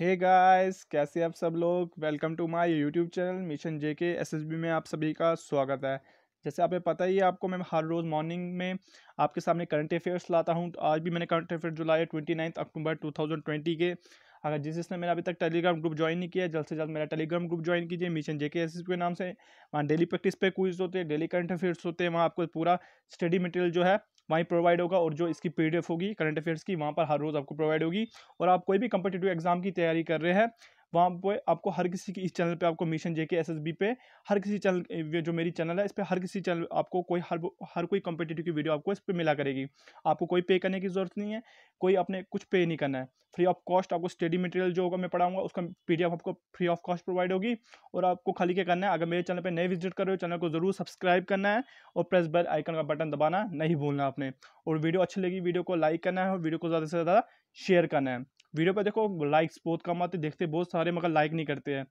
हे hey guys कैसे आप सब लोग welcome to my YouTube channel mission J K S में आप सभी का स्वागत है जैसे आपने पता ही है आपको मैं हर रोज़ मॉर्निंग में आपके सामने करंट अफेयर्स लाता हूँ तो आज भी मैंने करंट अफेयर जो लाए twenty ninth October two thousand twenty के अगर जिस जिसने मेरा अभी तक टेलीग्राम ग्रुप ज्वाइन नहीं किया जल्द से जल्द मेरा टेलीग्राम ग्रुप ज्वाइन कीजिए मिशन जेके एस के नाम से वहाँ डेली प्रैक्टिस पे क्विज होते हैं डेली करंट अफेयर्स होते हैं वहाँ आपको पूरा स्टडी मटेरियल जो है वहीं प्रोवाइड होगा और जो इसकी पी होगी करंट अफेयर्स की वहाँ पर हर रोज़ आपको प्रोवाइड होगी और आप कोई भी कंपिटेटिव एग्जाम की तैयारी कर रहे हैं वहाँ पर आपको हर किसी की इस चैनल पे आपको मिशन जेके एसएसबी पे हर किसी चैनल जो मेरी चैनल है इस पर हर किसी चैनल आपको कोई हर हर कोई कॉम्पिटेटिव की वीडियो आपको इस पर मिला करेगी आपको कोई पे करने की ज़रूरत नहीं है कोई अपने कुछ पे नहीं करना है फ्री ऑफ कॉस्ट आपको स्टडी मटेरियल जो होगा मैं पढ़ाऊंगा उसका एफ आपको फ्री ऑफ कॉस्ट प्रोवाइड होगी और आपको खाली क्या करना है अगर मेरे चैनल पर नए विजिट कर रहे हो चैनल को ज़रूर सब्सक्राइब करना है और प्रेस बेल आइकन का बटन दबाना नहीं भूलना आपने और वीडियो अच्छी लगी वीडियो को लाइक करना है और वीडियो को ज़्यादा से ज़्यादा शेयर करना है वीडियो पर देखो लाइक्स बहुत कम आते देखते बहुत सारे मगर लाइक नहीं करते हैं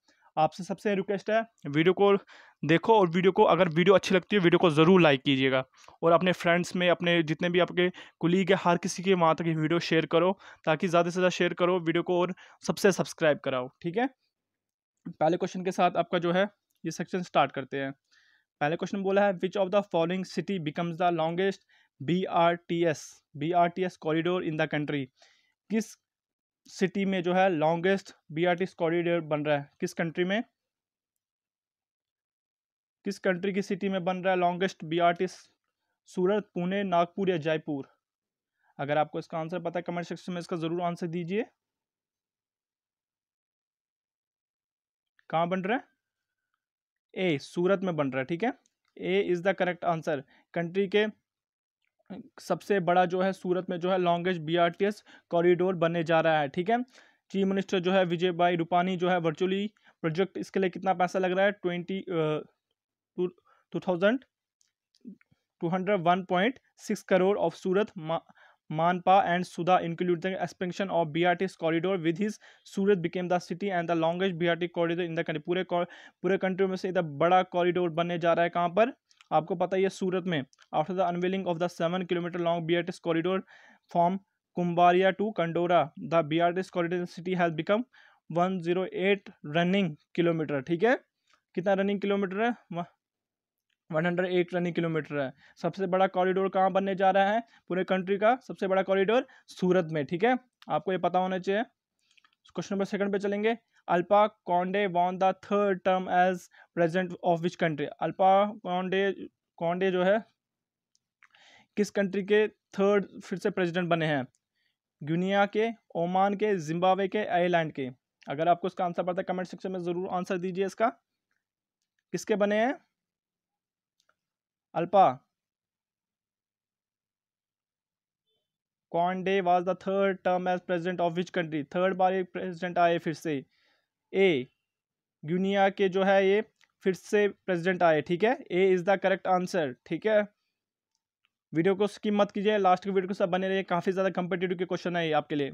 आपसे सबसे रिक्वेस्ट है वीडियो को देखो और वीडियो को अगर वीडियो अच्छी लगती है वीडियो को ज़रूर लाइक कीजिएगा और अपने फ्रेंड्स में अपने जितने भी आपके कुलीग है हर किसी के वहाँ तक वीडियो शेयर करो ताकि ज़्यादा से ज़्यादा शेयर करो वीडियो को और सबसे सब्सक्राइब कराओ ठीक है पहले क्वेश्चन के साथ आपका जो है ये सेक्शन स्टार्ट करते हैं पहले क्वेश्चन बोला है which of the following city becomes the longest B R T S B R T S corridor in the country किस सिटी में जो है लॉन्गेस्ट बीआरटीएस कॉरिडोर बन रहा है किस कंट्री में किस कंट्री की सिटी में बन रहा है लॉन्गेस्ट बीआरटीएस सूरत पुणे नागपुर या जयपुर अगर आपको इसका आंसर पता है कमेंट सेक्शन में इसका ज़रूर आंसर दीजिए कहाँ बन रहा है ए सूरत में बन रहा है ठीक है A is the correct answer country के सबसे बड़ा जो है सूरत में जो है लॉन्गेस्ट बीआरटीएस कॉरिडोर बनने जा रहा है ठीक है चीफ मिनिस्टर जो है विजय भाई रूपानी जो है वर्चुअली प्रोजेक्ट इसके लिए कितना पैसा लग रहा है twenty two thousand two hundred one point six crore of Surat मा, Manpa and Suda include the expansion corridor with his Surat became the city and the longest the longest BRT corridor in the country पूरे पूरे country में से इधर बड़ा corridor बनने जा रहा है कहाँ पर आपको पता ही है सूरत में after the unveiling of the seven kilometre long B R corridor from Kumbharia to Kandora the B R corridor city has become one zero eight running kilometre ठीक है कितना रनिंग किलोमीटर है one hundred eight running kilometre है सबसे बड़ा corridor कहाँ बनने जा रहा है पूरे कंट्री का सबसे बड़ा कॉरिडोर सूरत में ठीक है आपको ये पता होना चाहिए क्वेश्चन नंबर सेकंड पे चलेंगे Alpha Conde won the third term as president of which country Alpha Conde Conde जो है किस कंट्री के थर्ड फिर से प्रेजिडेंट बने हैं गुनिया के ओमान के जिम्बावे के आयरलैंड के अगर आपको इसका आंसर पता है कमेंट सेक्शन में ज़रूर आंसर दीजिए इसका किसके बने हैं Alpha Conde was the third term as president of which country थर्ड बार प्रेजिडेंट आए फिर से ए गुनिया के जो है ये फिर से प्रेसिडेंट आए ठीक है A is the correct answer ठीक है वीडियो को स्किप मत कीजिए लास्ट के वीडियो को सब बने रहिए काफ़ी ज़्यादा कंपिटेटिव के क्वेश्चन है ये आपके लिए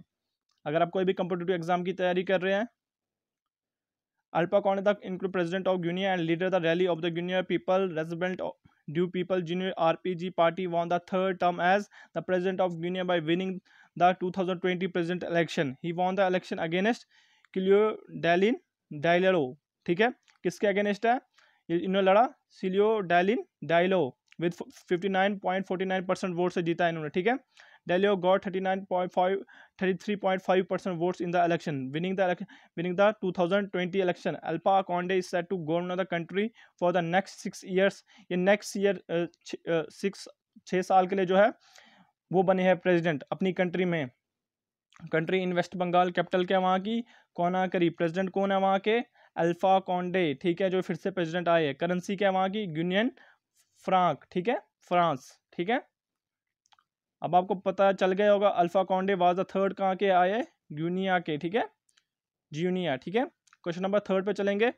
अगर आप कोई भी कंपिटेटिव एग्जाम की तैयारी कर रहे हैं अल्पा कौन the include president of union and leader the rally of the union people resident due people junior G party won the third term as the president of union by winning the 2020 president election he won the election against Cellou Dalein Diallo ठीक है किसके अगेंस्ट है इन्होंने लड़ा Cellou Dalein Diallo with 59.49 percent वोट से जीता इन्होंने ठीक है Diallo got 39.5 33.5 percent votes in the election winning the winning the 2020 election Alpha conde is set to govern the country for the next six years ये नेक्स्ट ईयर सिक्स छः साल के लिए जो है वो बने हैं प्रेजिडेंट अपनी कंट्री में country in West Bengal capital क्या वहाँ की कौन आ करी प्रेजिडेंट कौन है वहाँ के अल्फा कॉन्डे ठीक है जो फिर से प्रेसिडेंट आए हैं करेंसी क्या है वहाँ की यूनियन फ्रांक ठीक है फ्रांस ठीक है अब आपको पता चल गया होगा Alpha Conde was the third कहाँ के आए यूनिया के ठीक है जूनिया ठीक है क्वेश्चन नंबर थर्ड पे चलेंगे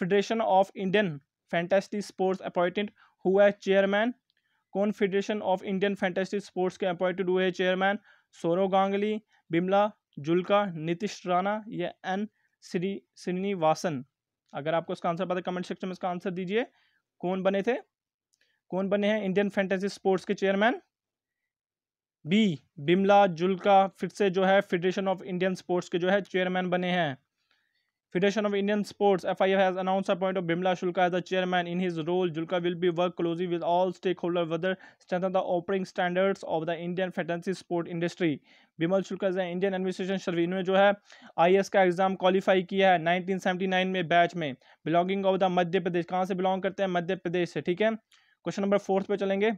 federation of Indian fantasy sports appointed हुआ है चेयरमैन कौन federation of Indian fantasy sports के अपॉइंटेड हुए चेयरमैन सौरव गांगली बिमला जुल्का नितिश राणा या एन श्री श्रीनिवासन अगर आपको इसका आंसर पता है कमेंट सेक्शन में इसका आंसर दीजिए कौन बने थे कौन बने हैं इंडियन फैंटेसी स्पोर्ट्स के चेयरमैन बी बिमला जुल्का फिर से जो है फेडरेशन ऑफ इंडियन स्पोर्ट्स के जो है चेयरमैन बने हैं Federation of Indian Sports FIF has announced appointment of Bimla Shulka as the chairman. In his role, Julka will be work closely with all stakeholders whether strengthen the operating standards of the Indian fantasy sport industry. Bimal शुल्का जो Indian administration service इन्होंने जो है IAS का exam qualify किया है 1979 में batch में belonging of the Madhya Pradesh कहाँ से बिलोंग करते हैं मध्य प्रदेश से ठीक है क्वेश्चन नंबर फोर्थ पे चलेंगे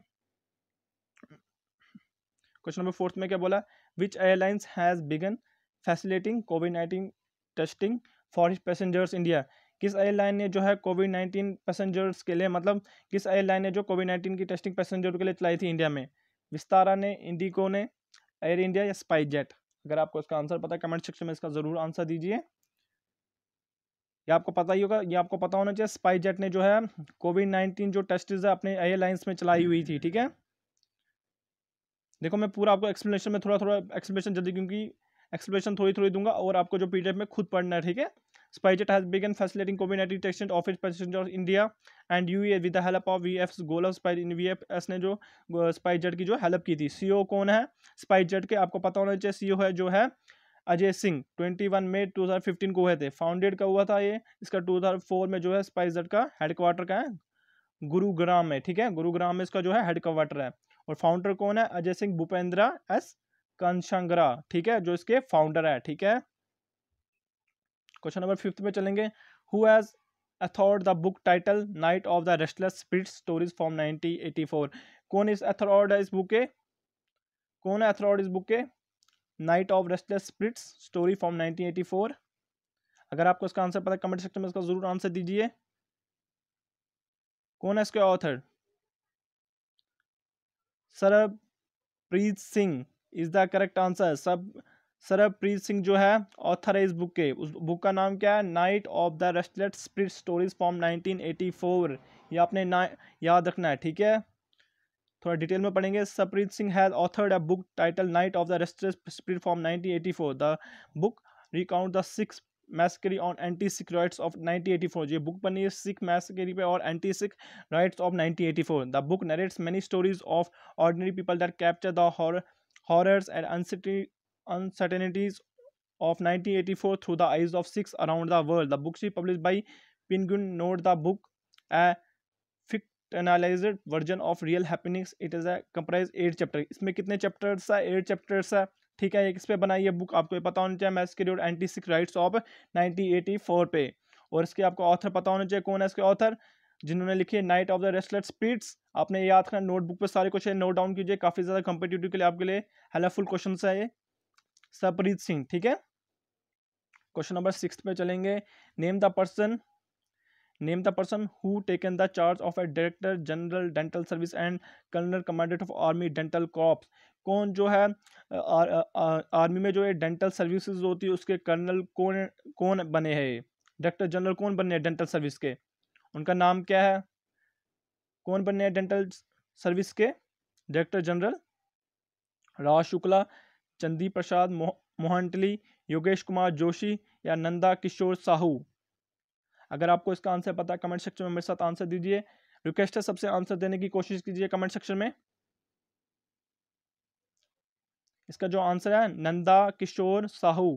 क्वेश्चन नंबर फोर्थ में क्या बोला which airlines has begun facilitating COVID nineteen testing for passengers India किस एयरलाइन ने जो है कोविड नाइन्टीन पैसेंजर्स के लिए मतलब किस एयरलाइन ने जो कोविड नाइन्टीन की टेस्टिंग पैसेंजर के लिए चलाई थी इंडिया में विस्तारा ने इंडिको ने एयर इंडिया या स्पाइस जेट अगर आपको इसका आंसर पता है कमेंट सेक्शन में इसका ज़रूर आंसर दीजिए ये आपको पता ही होगा ये आपको पता होना चाहिए स्पाइस जेट ने जो है कोविड नाइन्टीन जो टेस्ट है अपने एयरलाइंस में चलाई हुई थी ठीक है देखो मैं पूरा आपको एक्सप्लेनेशन में थोड़ा थोड़ा एक्सप्लेनेशन जल्दी क्योंकि एक्सप्लेनेशन थोड़ी थोड़ी दूंगा और आपको जो पीडीएफ में खुद पढ़ना है ठीक है SpiceJet has begun facilitating COVID-19 testing of its passengers in India and UAE with the help of VF's V F global spice V F S ने जो स्पाइस जेट की जो हेल्प की थी सी ओ e कौन है स्पाइस जेट के आपको पता होना चाहिए सी e है जो है अजय सिंह 21 मई 2015 को हुए थे फाउंडेड का हुआ था ये इसका 2004 में जो है स्पाइस जेट का हेडक्वार्टर का है गुरुग्राम में ठीक है गुरुग्राम में इसका जो है हेडक्वार्टर है और फाउंडर कौन है अजय सिंह भूपेंद्रा एस कंशंगरा ठीक है जो इसके फाउंडर है ठीक है क्वेश्चन नंबर फिफ्थ पे चलेंगे who has author the book title night of the restless spirit stories from 1984 कौन इस अथॉर्ड है इस बुक के कौन है अथॉर्ड इस बुक के night of restless spirits story from 1984 अगर आपको इसका आंसर पता है कमेंट सेक्शन में इसका जरूर आंसर दीजिए कौन है इसके author Sarabpreet Singh is the correct answer सब सरबप्रीत सिंह जो है ऑथर है इस बुक के उस बुक का नाम क्या है night of the restless spirit stories from 1984 ये आपने ना याद रखना है ठीक है थोड़ा डिटेल में पढ़ेंगे Sarpreet Singh has authored a book title night of the restless spirit from 1984 the book recount the Sikhs massacre on anti Sikh riots of 1984 ये बुक बनी है सिख मैस्करी पे और anti Sikh riots of 1984 the book narrates many stories of ordinary people that capture the horrors and अनसिटी uncertainties of nineteen eighty four through the eyes of Sikhs around the world the book publish by Penguin note the book a fictionalised version of real happenings it is a comprise eight chapter इसमें कितने chapters है eight chapters है ठीक है किस पे बनाई है बुक आपको ये पता होना चाहिए मैस के रोड anti Sikh riots of nineteen eighty four पे और इसके आपको ऑथर पता होना चाहिए कौन है इसके ऑथर जिन्होंने लिखे night of the restless spirits आपने याद करना नोटबुक पे सारे क्वेश्चन नोट डाउन कीजिए काफ़ी ज़्यादा कंपिटेटिव के लिए आपके लिए हेल्पफुल क्वेश्चन है ये सपरीत सिंह ठीक है क्वेश्चन नंबर सिक्स पे चलेंगे name the person name the person who taken the charge of a director general dental service and colonel commandant of army dental corps कौन जो है आ, आ, आ, आर्मी में जो है डेंटल सर्विसेज होती है उसके कर्नल कौन कौन बने हैं डायरेक्टर जनरल कौन बने हैं डेंटल सर्विस के उनका नाम क्या है कौन बने हैं डेंटल सर्विस के डायरेक्टर जनरल राज शुक्ला चंदी प्रसाद मोहंटली योगेश कुमार जोशी या नंदा किशोर साहू अगर आपको इसका आंसर पता है कमेंट सेक्शन में मेरे साथ आंसर दीजिए रिक्वेस्ट है सबसे आंसर देने की कोशिश कीजिए कमेंट सेक्शन में इसका जो आंसर है Nanda Kishore Sahu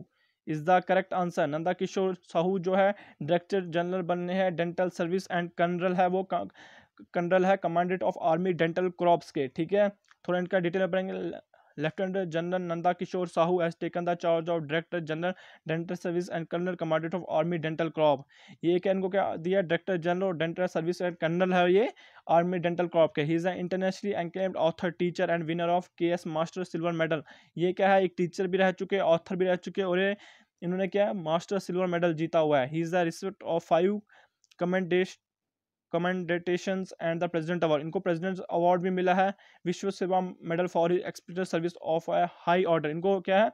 is the correct answer Nanda Kishore Sahu जो है डायरेक्टर जनरल बनने हैं डेंटल सर्विस एंड कर्नरल है वो कर्नरल है commandant of army dental corps के ठीक है थोड़ा इनका डिटेल में पढ़ेंगे lieutenant general Nanda Kishore Sahu has taken the charge of director general dental service and colonel commandant of army dental corps ये क्या इनको क्या दिया director general dental service and colonel है ये आर्मी डेंटल क्रॉप के he is a internationally acclaimed author teacher and winner of K S master silver medal ये क्या है एक टीचर भी रह चुके ऑथर भी रह चुके और ये इन्होंने क्या मास्टर सिल्वर मेडल जीता हुआ है he is the recipient of five कमेंडेस्ट commendation and the president award इनको प्रेजिडेंट अवार्ड भी मिला है Vishwa Seva medal for experience service of a high order इनको क्या है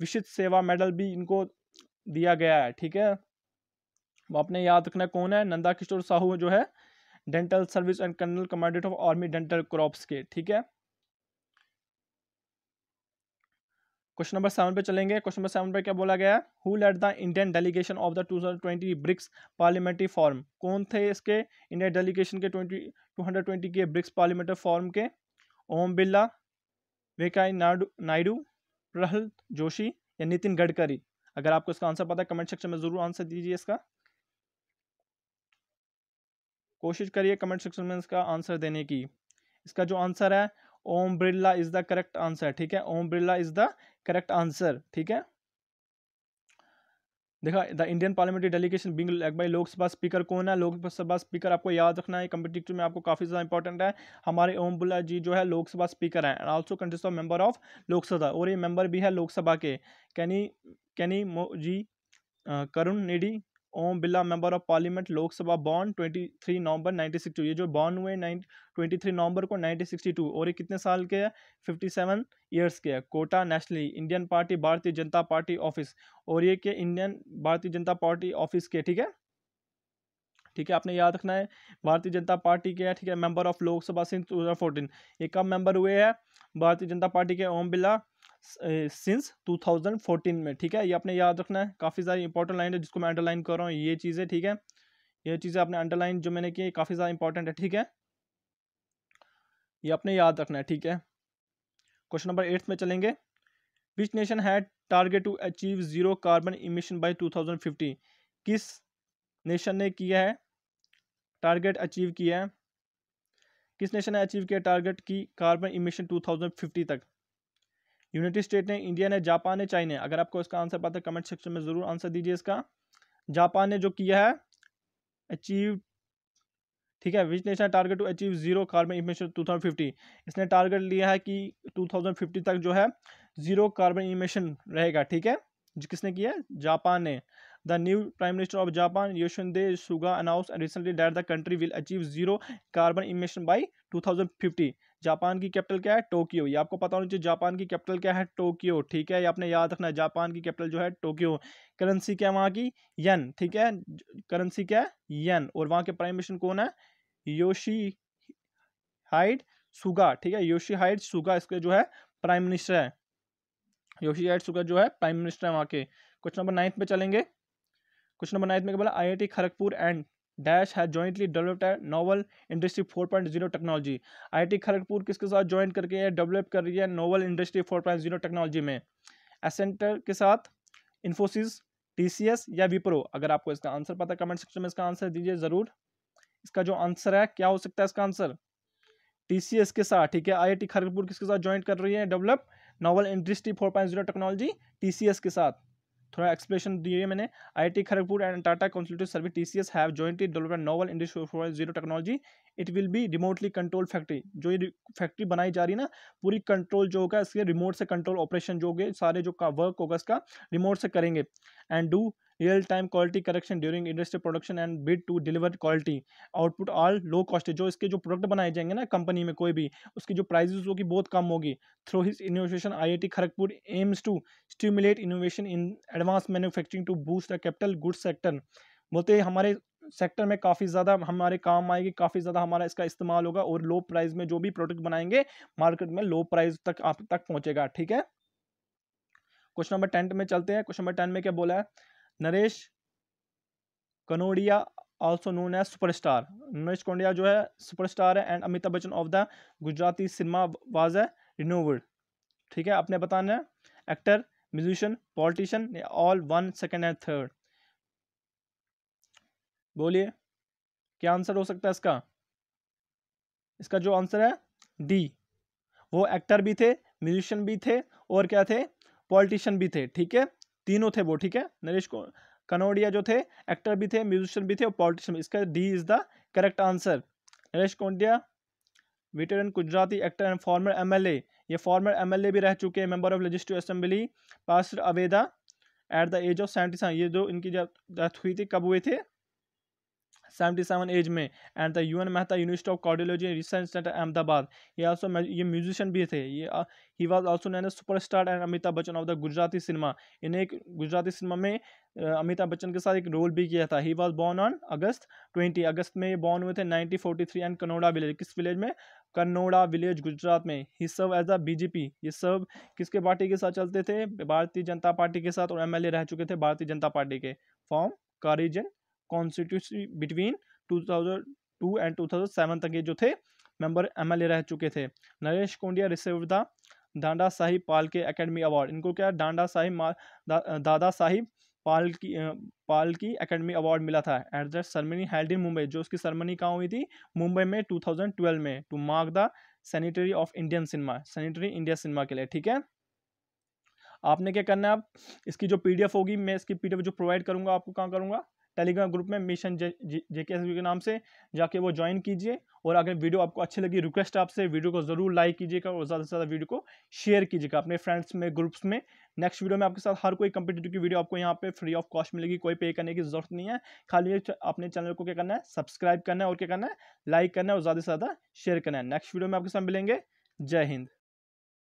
विशिष्ट सेवा मेडल भी इनको दिया गया है ठीक है वो अपने याद रखना कौन है नंदा किशोर साहू जो है dental service and colonel commandant of army dental corps के ठीक है क्वेश्चन नंबर सेवन पे चलेंगे क्वेश्चन नंबर सेवन पे क्या बोला गया who led the Indian delegation of the 220 BRICS parliamentary forum कौन थे इसके इंडियन डेलीगेशन के 20 220 के ब्रिक्स पार्लियामेंट्री फॉर्म के ओम बिरला वेंकैया नायडू नायडू प्रहल जोशी या नितिन गडकरी अगर आपको इसका आंसर पता है कमेंट सेक्शन में जरूर आंसर दीजिए इसका कोशिश करिए कमेंट सेक्शन में इसका आंसर देने की इसका जो आंसर है Om Birla is the correct answer ठीक है Om Birla is the correct answer ठीक है देखा the Indian parliamentary delegation being led by Lok Sabha speaker कौन है लोकसभा स्पीकर आपको याद रखना है कम्पिटिटिव में आपको काफ़ी ज़्यादा इंपॉर्टेंट है हमारे ओम बुल्ला जी जो है लोकसभा स्पीकर हैं and also contest of member of Lok Sabha और ये मेंबर भी है लोकसभा के कैनी कैनी जी करुण नेडी Om Birla member of parliament Lok Sabha bond 23 November टू ये जो बॉन्ड हुए नाइन 23 नवंबर को 1962 और ये कितने साल के है 57 ईयर्स के है कोटा नेशनली इंडियन पार्टी भारतीय जनता पार्टी ऑफिस और ये के इंडियन भारतीय जनता पार्टी ऑफिस के ठीक है ठीक है आपने याद रखना है भारतीय जनता पार्टी के है ठीक है member of Lok Sabha since two ये कब मेंबर हुए हैं भारतीय जनता पार्टी के ओम बिरला सिंस 2014 में ठीक है ये आपने याद रखना है काफ़ी सारी इंपॉर्टेंट लाइन है जिसको मैं अंडरलाइन कर रहा हूँ ये चीज़ें ठीक है ये चीज़ें आपने अंडरलाइन जो मैंने की काफ़ी ज़्यादा इंपॉर्टेंट है ठीक है ये आपने याद रखना है ठीक है क्वेश्चन नंबर एट्थ में चलेंगे विच नेशन है target to achieve zero carbon emission by two किस नेशन ने किया है टारगेट अचीव किया है किस नेशन ने अचीव किया टारगेट की कार्बन इमिशन 2050 तक यूनाइटेड स्टेट ने इंडिया ने जापान ने चाइना अगर आपको इसका आंसर पता है कमेंट सेक्शन में ज़रूर आंसर दीजिए इसका जापान ने जो किया है अचीव ठीक है which nation target to achieve zero carbon emission two इसने टारगेट लिया है कि टू तक जो है जीरो कार्बन इमिशन रहेगा ठीक है किसने किया जापान ने the new prime minister of Japan Yoshihide Suga announce recently that the country will achieve zero carbon emission by 2050 Japan की कैपिटल क्या है टोक्यो ये आपको पता होना चाहिए जापान की कैपिटल क्या है टोक्यो ठीक है ये आपने याद रखना है जापान की कैपिटल जो है टोक्यो करेंसी क्या है वहाँ की यन ठीक है करेंसी क्या है यन और वहाँ के प्राइम मिनिस्टर कौन है योशी हाइड सुगा ठीक है योशी हाइड सुगा इसके जो है प्राइम मिनिस्टर है योशी हाइड सुगा जो है प्राइम मिनिस्टर है वहाँ के क्वेश्चन नंबर नाइन्थ पे चलेंगे क्वेश्चन नंबर नाइन्थ में बोला आईआईटी खड़गपुर एंड डैश है जॉइंटली डेवलप्ड है novel industry 4.0 technology T Kharagpur किसके साथ ज्वाइन करके डेवलप कर रही है नोवल इंडस्ट्री 4.0 टेक्नोलॉजी में एसेंटर के साथ इन्फोसिस एस या विप्रो अगर आपको इसका आंसर पता कमेंट सेक्शन में इसका आंसर दीजिए ज़रूर इसका जो आंसर है क्या हो सकता है इसका आंसर एस के साथ ठीक है टी खड़गपुर किसके साथ ज्वाइन कर रही है develop novel industry zero technology S के साथ थोड़ा एक्सप्लेशन दिए मैंने I T Kharagpur and Tata consultative service T C S have jointly developed novel industry for zero technology it will be remotely control factory जो ये फैक्ट्री बनाई जा रही है ना पूरी कंट्रोल जो होगा इसके रिमोट से कंट्रोल ऑपरेशन जो होंगे सारे जो का वर्क होगा इसका रिमोट से करेंगे and do real time quality correction during industry production and bid to deliver quality output all low cost जो इसके जो प्रोडक्ट बनाए जाएंगे ना कंपनी में कोई भी उसकी जो प्राइजेस होगी बहुत कम होगी through his innovation I Kharagpur aims to stimulate innovation in advance manufacturing to boost the capital goods sector बोलते हमारे सेक्टर में काफ़ी ज़्यादा हमारे काम आएगी काफ़ी ज़्यादा हमारा इसका इस्तेमाल होगा और लो प्राइस में जो भी प्रोडक्ट बनाएंगे मार्केट में लो प्राइस तक आप तक पहुँचेगा ठीक है क्वेश्चन नंबर टेंथ में चलते हैं क्वेश्चन नंबर टेन में क्या बोला है Naresh Kanodia also known as super star Naresh Kanodia जो है स्टार है and Amitabh Bachchan of the Gujarati cinema was है रिनोवर्ड ठीक है आपने बताना है actor musician politician all one second and third बोलिए क्या आंसर हो सकता है इसका इसका जो आंसर है डी वो एक्टर भी थे म्यूजिशियन भी थे और क्या थे पॉलिटिशियन भी थे ठीक है तीनों थे वो ठीक है नरेश कनौड़िया जो थे एक्टर भी थे म्यूजिशियन भी थे और पॉलिटिशियन इसका D is the correct answer Naresh Kanodia and Gujarati actor and former MLA ये फॉर्मर ए भी रह चुके हैं member of legislative assembly passed away at the age of seventy ये जो इनकी जब डेथ हुई थी कब हुए थे सेवेंटी सेवन एज में and the U N Mehta university of cardiology research centre Ahmedabad ये ऑल्सो ये म्यूजिशियन भी थे ये he was also known a super star and Amitabh Bachchan of the Gujarati cinema इन्हें एक गुजराती सिनेमा में अमिताभ uh, बच्चन के साथ एक रोल भी किया था he was born on August twenty अगस्त में ये बॉर्न हुए थे nineteen forty three and Kanoda village किस विलेज में कन्नोड़ा विलेज गुजरात में ही सर्व एज अ बीजेपी ये सब किसके पार्टी के साथ चलते थे भारतीय जनता पार्टी के साथ और एमएलए रह चुके थे भारतीय जनता पार्टी के फॉर्म कारिजन कॉन्स्टिट्यूसी बिटवीन 2002 एंड 2007 तक ये जो थे मेंबर एमएलए रह चुके थे Naresh Kanodia receive the Dadasaheb Phalke academy award इनको क्या डांडा साहिब दा, दादा साहिब पाल की पाल की एकेडमी अवार्ड मिला था at that ceremony held in Mumbai जो उसकी सरमनी कहाँ हुई थी मुंबई में 2012 में to mark the centenary of Indian cinema centenary India cinema के लिए ठीक है आपने क्या करना है आप इसकी जो पीडीएफ होगी मैं इसकी पीडीएफ जो प्रोवाइड करूंगा आपको कहाँ करूंगा टेलीग्राम ग्रुप में मिशन जे के के नाम से जाके वो ज्वाइन कीजिए और अगर वीडियो आपको अच्छी लगी रिक्वेस्ट आपसे वीडियो को ज़रूर लाइक कीजिएगा और ज़्यादा से ज़्यादा वीडियो को शेयर कीजिएगा अपने फ्रेंड्स में ग्रुप्स में नेक्स्ट वीडियो में आपके साथ हर कोई कंपिटेटिव की वीडियो आपको यहाँ पे फ्री ऑफ कॉस्ट मिलेगी कोई पे करने की जरूरत नहीं है खाली अपने चैनल को क्या करना है सब्सक्राइब करना है और क्या करना है लाइक करना है और ज़्यादा से ज़्यादा शेयर करना है नेक्स्ट वीडियो में आपके साथ मिलेंगे जय हिंद